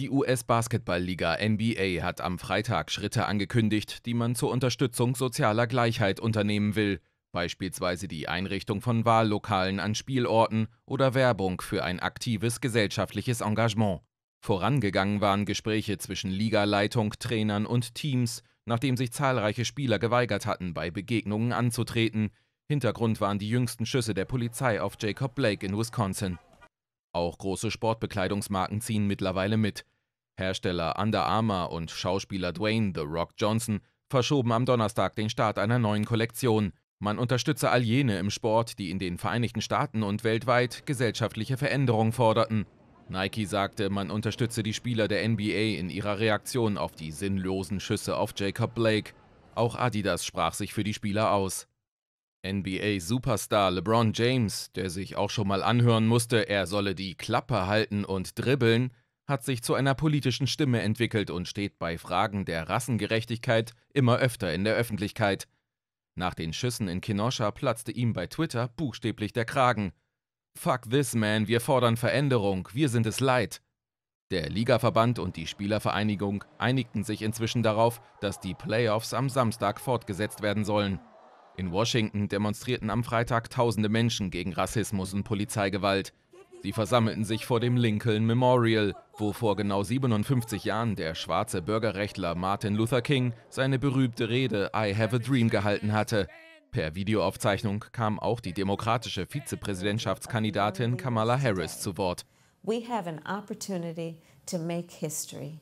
Die US-Basketballliga NBA hat am Freitag Schritte angekündigt, die man zur Unterstützung sozialer Gleichheit unternehmen will, beispielsweise die Einrichtung von Wahllokalen an Spielorten oder Werbung für ein aktives gesellschaftliches Engagement. Vorangegangen waren Gespräche zwischen Ligaleitung, Trainern und Teams, nachdem sich zahlreiche Spieler geweigert hatten, bei Begegnungen anzutreten. Hintergrund waren die jüngsten Schüsse der Polizei auf Jacob Blake in Wisconsin. Auch große Sportbekleidungsmarken ziehen mittlerweile mit. Hersteller Under Armour und Schauspieler Dwayne The Rock Johnson verschoben am Donnerstag den Start einer neuen Kollektion. Man unterstütze all jene im Sport, die in den Vereinigten Staaten und weltweit gesellschaftliche Veränderungen forderten. Nike sagte, man unterstütze die Spieler der NBA in ihrer Reaktion auf die sinnlosen Schüsse auf Jacob Blake. Auch Adidas sprach sich für die Spieler aus. NBA-Superstar LeBron James, der sich auch schon mal anhören musste, er solle die Klappe halten und dribbeln, hat sich zu einer politischen Stimme entwickelt und steht bei Fragen der Rassengerechtigkeit immer öfter in der Öffentlichkeit. Nach den Schüssen in Kenosha platzte ihm bei Twitter buchstäblich der Kragen. Fuck this man, wir fordern Veränderung, wir sind es leid. Der Ligaverband und die Spielervereinigung einigten sich inzwischen darauf, dass die Playoffs am Samstag fortgesetzt werden sollen. In Washington demonstrierten am Freitag tausende Menschen gegen Rassismus und Polizeigewalt. Sie versammelten sich vor dem Lincoln Memorial, wo vor genau 57 Jahren der schwarze Bürgerrechtler Martin Luther King seine berühmte Rede I Have a Dream gehalten hatte. Per Videoaufzeichnung kam auch die demokratische Vizepräsidentschaftskandidatin Kamala Harris zu Wort. We have an opportunity to make history.